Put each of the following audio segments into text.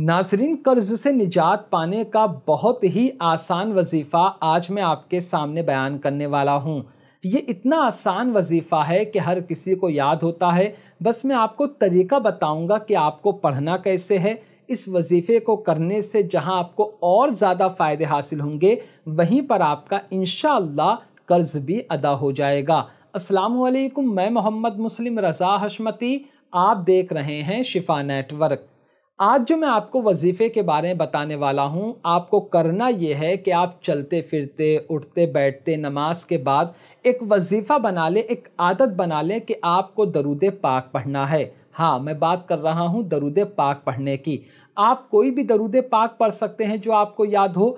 नाजरीन कर्ज से निजात पाने का बहुत ही आसान वजीफ़ा आज मैं आपके सामने बयान करने वाला हूँ ये इतना आसान वजीफ़ा है कि हर किसी को याद होता है बस मैं आपको तरीका बताऊँगा कि आपको पढ़ना कैसे है इस वजीफ़े को करने से जहाँ आपको और ज़्यादा फ़ायदे हासिल होंगे वहीं पर आपका इन कर्ज़ भी अदा हो जाएगा वालेकुम मैं मोहम्मद मुस्लिम रज़ा हशमती आप देख रहे हैं शिफा नेटवर्क आज जो मैं आपको वजीफ़े के बारे में बताने वाला हूँ आपको करना ये है कि आप चलते फिरते उठते बैठते नमाज के बाद एक वजीफ़ा बना लें एक आदत बना लें कि आपको दरूद पाक पढ़ना है हाँ मैं बात कर रहा हूँ दरूद पाक पढ़ने की आप कोई भी दरूद पाक पढ़ सकते हैं जो आपको याद हो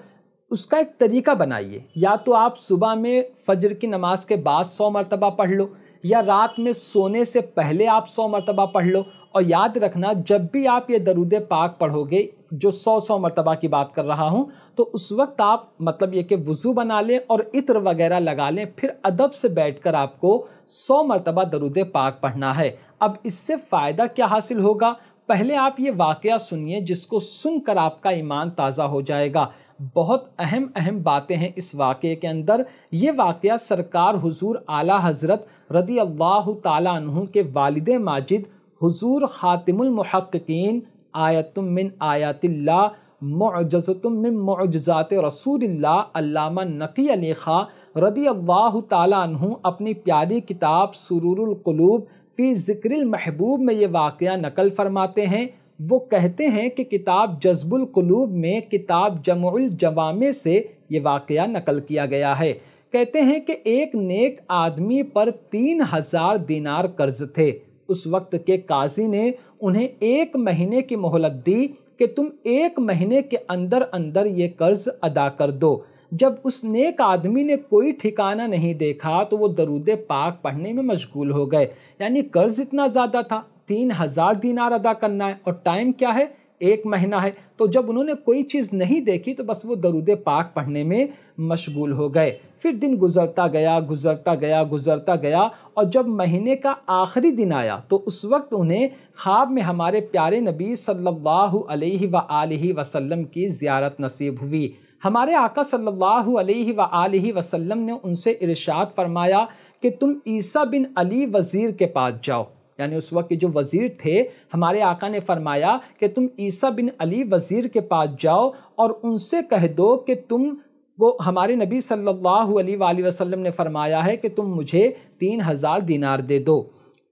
उसका एक तरीका बनाइए या तो आप सुबह में फजर की नमाज के बाद सौ मरतबा पढ़ लो या रात में सोने से पहले आप सौ मरतबा पढ़ लो और याद रखना जब भी आप ये दरूद पाक पढ़ोगे जो सौ सौ मरतबा की बात कर रहा हूँ तो उस वक्त आप मतलब ये कि वज़ू बना लें और इत्र वगैरह लगा लें फिर अदब से बैठ कर आपको सौ मरतबा दरूद पाक पढ़ना है अब इससे फ़ायदा क्या हासिल होगा पहले आप ये वाक़ सुनिए जिसको सुनकर आपका ईमान ताज़ा हो जाएगा बहुत अहम अहम बातें हैं इस वाक़े के अंदर ये वाक़ सरकार हुजूर आला हज़रत रदी अल्लाह तु के वालद माजिद हुजूर ख़ातिमुल मुहक्किन आयतुम मिन आयातिल्ला मुजतुम मिन मुजज़ात रसूलिल्ला अल्लामा नकी अली खां रदी अल्लाह तु अपनी प्यारी किताब सुरूरकलूब फ़ी ज़िक्र महबूब में ये वाक़ नकल फ़रमाते हैं वो कहते हैं कि किताब जज्बुलकलूब में किताब जमामे से ये वाक़ नकल किया गया है कहते हैं कि एक नेक आदमी पर तीन हज़ार दिनार कर्ज थे उस वक्त के काजी ने उन्हें एक महीने की मोहलत दी कि तुम एक महीने के अंदर अंदर ये कर्ज़ अदा कर दो जब उस नेक आदमी ने कोई ठिकाना नहीं देखा तो वो दरूद पाक पढ़ने में मशगूल हो गए यानी कर्ज़ इतना ज़्यादा था तीन हज़ार दिनार अदा करना है और टाइम क्या है एक महीना है तो जब उन्होंने कोई चीज़ नहीं देखी तो बस वो दरूद पाक पढ़ने में मशगूल हो गए फिर दिन गुजरता गया गुजरता गया गुजरता गया और जब महीने का आखिरी दिन आया तो उस वक्त उन्हें ख्वाब में हमारे प्यारे नबी सल्लल्लाहु अलैहि व वसल्लम की ज़्यारत नसीब हुई हमारे आका सल्लल्लाहु अलैहि व वसल्लम ने उनसे इरशाद फरमाया कि तुम ईसा बिन अली वज़ीर के पास जाओ यानी उस वक्त के जो वज़ीर थे हमारे आका ने फरमाया कि तुम ईसा बिन अली वज़ीर के पास जाओ और उनसे कह दो कि तुम वो हमारे नबी सल्लल्लाहु अलैहि वसल्लम ने फरमाया है कि तुम मुझे तीन हज़ार दिनार दे दो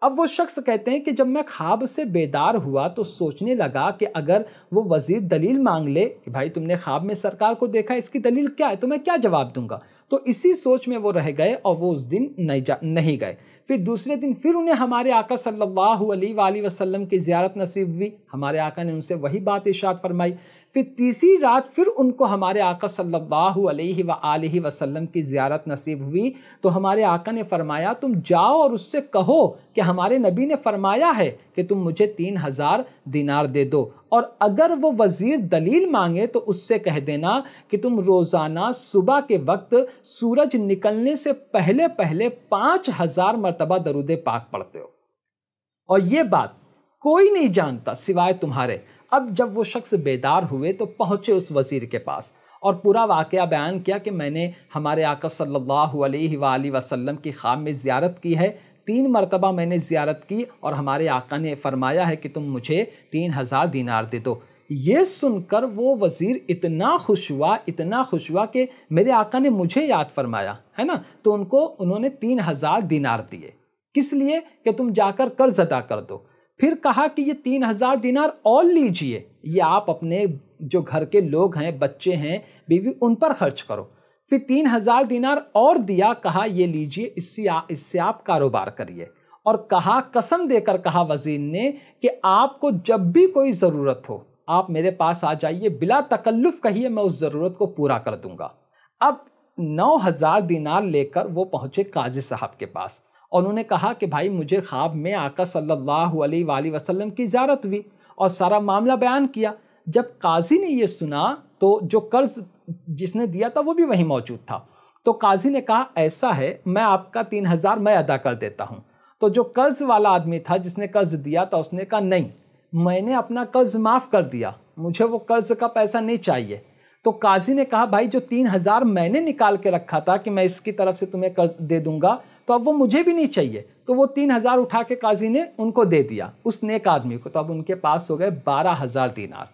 अब वो शख्स कहते हैं कि जब मैं ख्वाब से बेदार हुआ तो सोचने लगा कि अगर वो वज़ीर दलील मांग ले कि भाई तुमने ख्वाब में सरकार को देखा इसकी दलील क्या है तो मैं क्या जवाब दूंगा तो इसी सोच में वो रह गए और वो उस दिन नहीं जा नहीं गए फिर दूसरे दिन फिर उन्हें हमारे आका सल्लल्लाहु अलैहि वसल्लम की ज़्यारत नसीब हुई हमारे आका ने उनसे वही बात इशाद फरमाई फिर तीसरी रात फिर उनको हमारे आका सल्लल्लाहु अलैहि अलैहि वसल्लम की ज़्यारत नसीब हुई तो हमारे आका ने फरमाया तुम जाओ और उससे कहो कि हमारे नबी ने फरमाया है कि तुम मुझे तीन हज़ार दिनार दे दो और अगर वो वज़ीर दलील मांगे तो उससे कह देना कि तुम रोज़ाना सुबह के वक्त सूरज निकलने से पहले पहले पाँच हज़ार मरतबा दरुद पाक पढ़ते हो और ये बात कोई नहीं जानता सिवाय तुम्हारे अब जब वो शख्स बेदार हुए तो पहुँचे उस वज़ीर के पास और पूरा वाक़ बयान किया कि मैंने हमारे आका सल्ला वसलम की ख़्वाब में ज़्यारत की है तीन मरतबा मैंने ज़्यारत की और हमारे आका ने फरमाया है कि तुम मुझे तीन हज़ार दीनार दे दो ये सुनकर वो वज़ीर इतना खुश हुआ इतना खुश हुआ कि मेरे आका ने मुझे याद फरमाया है ना तो उनको उन्होंने तीन हज़ार दीनार दिए किस लिए कि तुम जाकर कर्ज अदा कर दो फिर कहा कि ये तीन हज़ार दिनार और लीजिए ये आप अपने जो घर के लोग हैं बच्चे हैं बीवी उन पर खर्च करो फिर तीन हज़ार दिनार और दिया कहा ये लीजिए इससे इससे आप कारोबार करिए और कहा कसम देकर कहा वजीर ने कि आपको जब भी कोई ज़रूरत हो आप मेरे पास आ जाइए बिला तकल्लुफ़ कहिए मैं उस ज़रूरत को पूरा कर दूंगा अब नौ हज़ार दिनार लेकर वो पहुँचे काजी साहब के पास और उन्होंने कहा कि भाई मुझे ख्वाब में आका सल्लल्लाहु अलैहि वसल्लम की ज्यारत हुई और सारा मामला बयान किया जब काजी ने ये सुना तो जो कर्ज जिसने दिया था वो भी वहीं मौजूद था तो काजी ने कहा ऐसा है मैं आपका तीन हज़ार मैं अदा कर देता हूँ तो जो कर्ज वाला आदमी था जिसने कर्ज दिया था उसने कहा नहीं मैंने अपना कर्ज माफ़ कर दिया मुझे वो कर्ज का पैसा नहीं चाहिए तो काजी ने कहा भाई जो तीन हज़ार मैंने निकाल के रखा था कि मैं इसकी तरफ से तुम्हें कर्ज दे दूंगा तो अब वो मुझे भी नहीं चाहिए तो वो तीन हज़ार उठा के काजी ने उनको दे दिया उस नेक आदमी को तो अब उनके पास हो गए बारह हज़ार दीनार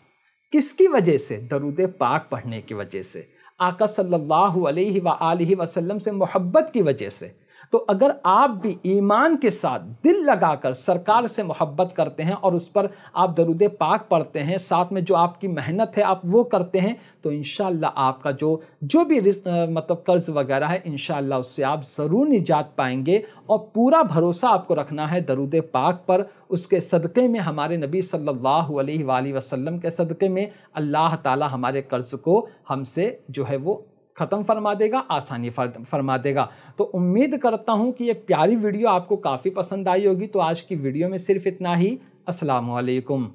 किसकी वजह से दरुद पाक पढ़ने की वजह से आका सल्लल्लाहु अलैहि व वसल्लम से मोहब्बत की वजह से तो अगर आप भी ईमान के साथ दिल लगाकर सरकार से मोहब्बत करते हैं और उस पर आप दरुद पाक पढ़ते हैं साथ में जो आपकी मेहनत है आप वो करते हैं तो इन आपका जो जो भी रिस्क मतलब कर्ज वगैरह है इन उससे आप ज़रूर निजात पाएंगे और पूरा भरोसा आपको रखना है दरुद पाक पर उसके सदक़े में हमारे नबी सल्लल्लाहु अलैहि वसल्लम के सदक़े में अल्लाह ताला हमारे कर्ज़ को हमसे जो है वो ख़त्म फरमा देगा आसानी फरमा देगा तो उम्मीद करता हूँ कि ये प्यारी वीडियो आपको काफ़ी पसंद आई होगी तो आज की वीडियो में सिर्फ इतना ही असलकम